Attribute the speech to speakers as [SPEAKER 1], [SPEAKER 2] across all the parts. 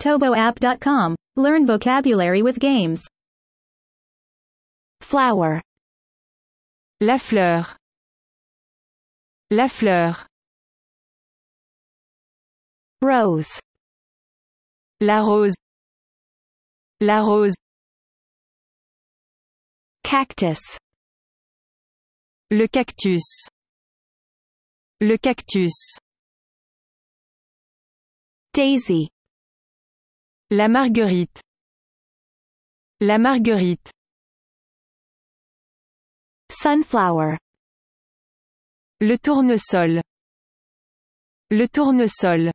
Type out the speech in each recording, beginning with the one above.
[SPEAKER 1] ToboApp.com. Learn vocabulary with games. Flower. La fleur. La fleur. Rose. La rose. La rose. Cactus. Le cactus. Le cactus. Daisy. La Marguerite. La Marguerite. Sunflower. Le tournesol. Le tournesol.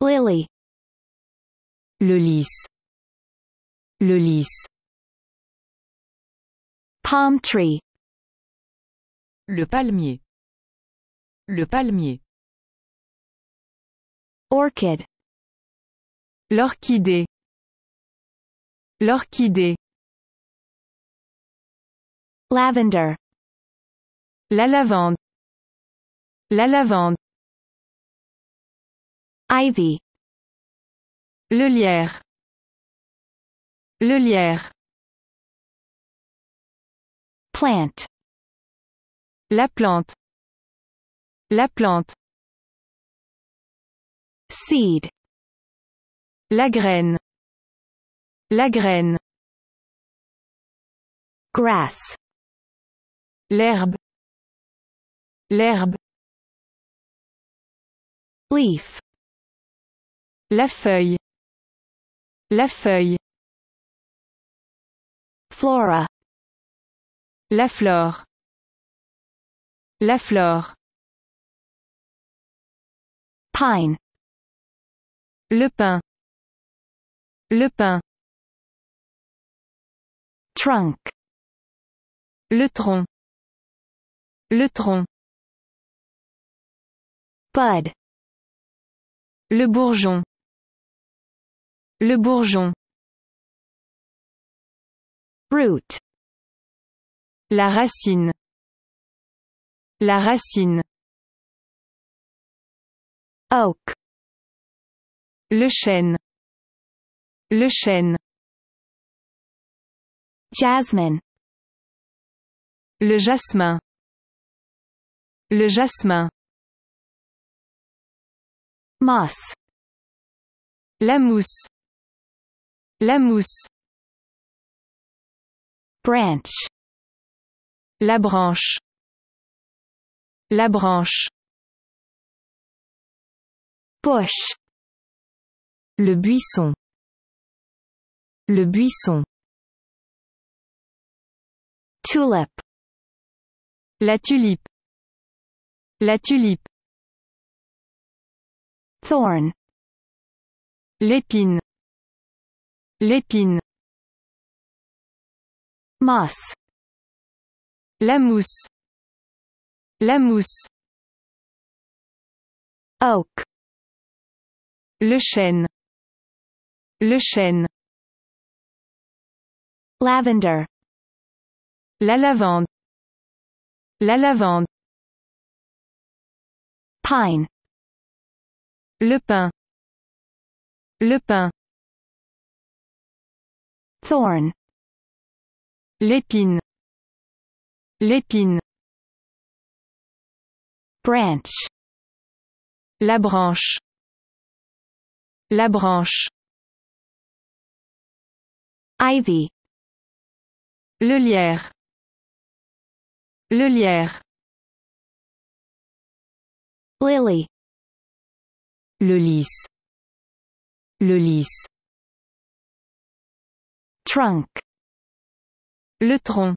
[SPEAKER 1] Lily. Le lys. Le lys. Palm tree. Le palmier. Le palmier. Orchid. L'orchidée. L'orchidée. Lavender. La lavande. La lavande. Ivy. Le lierre. Le lierre. Plant. La plante. La plante. Seed. La graine. La graine. Grass. L'herbe. L'herbe. Leaf. La feuille. La feuille. Flora. La flore. La flore. Pine. Le pin. Le pain. Trunk. Le tronc. Le tronc. Pod. Le bourgeon. Le bourgeon. Root. La racine. La racine. Oak. Le chêne. Le chêne. Jasmine. Le jasmin. Le jasmin. Moss. La mousse. La mousse. Branch. La branche. La branche. Poche. Le buisson. Le buisson. Tulip. La tulipe. La tulipe. Thorn. L'épine. L'épine. Moss. La mousse. La mousse. Oak. Le chêne. Le chêne. Lavender La lavande La lavande Pine Le pin Le pin Thorn L'épine L'épine Branch La branche La branche Ivy le lierre. Le lierre. Lily. Le lys. Le lys. Trunk. Le tronc.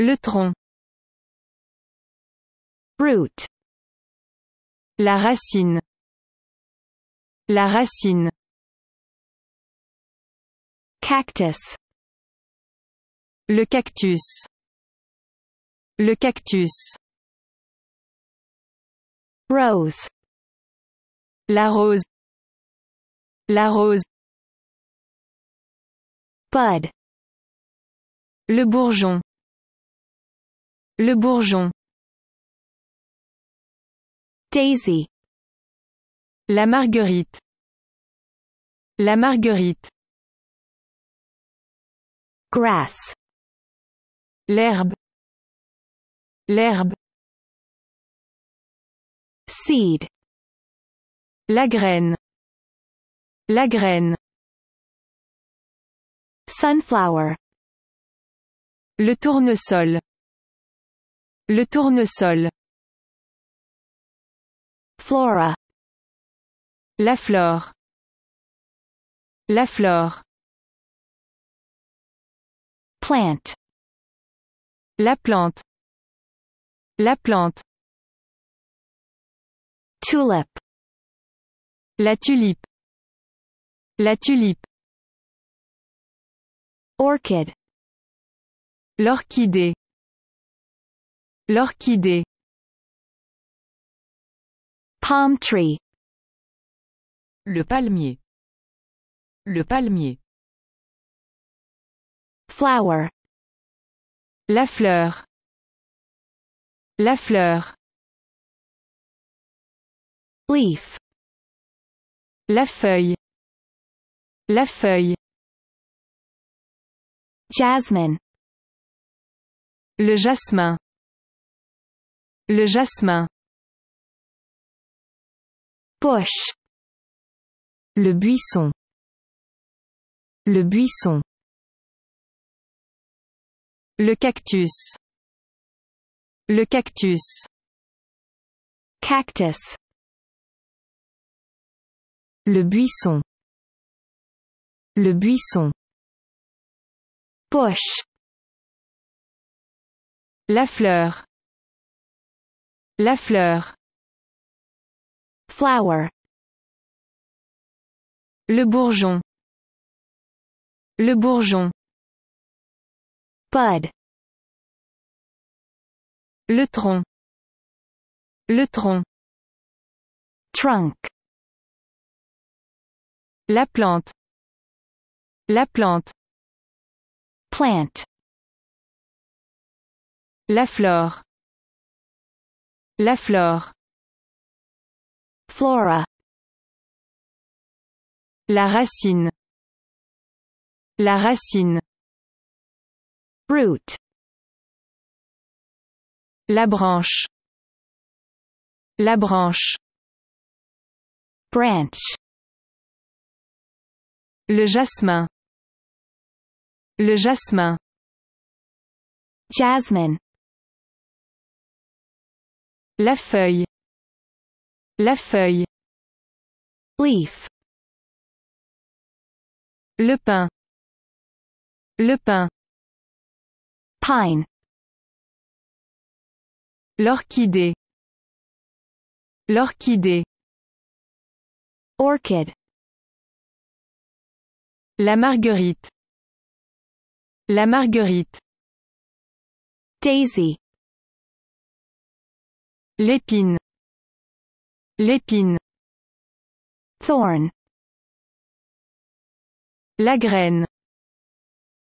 [SPEAKER 1] Le tronc. Root. La racine. La racine. Cactus. Le cactus. Le cactus. Rose. La rose. La rose. Bud. Le bourgeon. Le bourgeon. Daisy. La marguerite. La marguerite. Grass l'herbe l'herbe seed la graine la graine sunflower le tournesol le tournesol flora la flore la flore plant la plante. La plante. Tulip. La tulipe. La tulipe. Orchid. L'orchidée. L'orchidée. Palm tree. Le palmier. Le palmier. Flower. La fleur. La fleur. Leaf. La feuille. La feuille. Jasmine. Le jasmin. Le jasmin. Bush. Le buisson. Le buisson. Le cactus. Le cactus. Cactus. Le buisson. Le buisson. Bush. La fleur. La fleur. Flower. Le bourgeon. Le bourgeon. Bud. Le tronc. Le tronc. Trunk. La plante. La plante. Plant. La flore. La flore. Flora. La racine. La racine. La branche. La branche. Branch. Le jasmin. Le jasmin. Jasmine. La feuille. La feuille. Leaf. Le pain. Le pain. Pine. L'orchidée. L'orchidée. Orchid. La marguerite. La marguerite. Daisy. L'épine. L'épine. Thorn. La graine.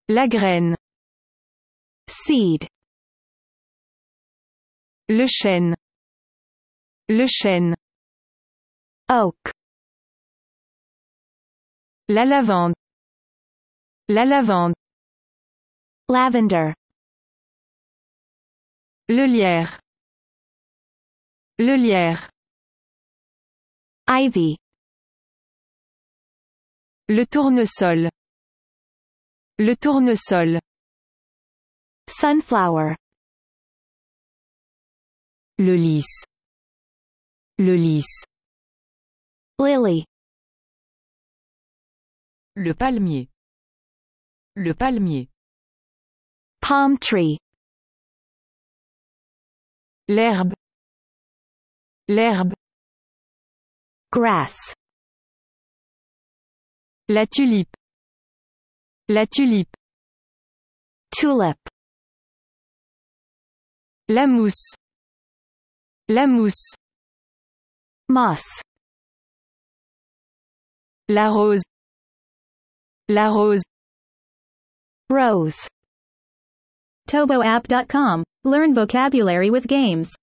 [SPEAKER 1] La graine. Le chêne. Le chêne. Oak. La lavande. La lavande. Lavender. Le lierre. Le lierre. Ivy. Le tournesol. Le tournesol. Sunflower. Le lys. Le lys. Lily. Le palmier. Le palmier. Palm tree. L'herbe. L'herbe. Grass. La tulipe. La tulipe. Tulip. La mousse. Moss La rose La rose Rose ToboApp.com. Learn vocabulary with games.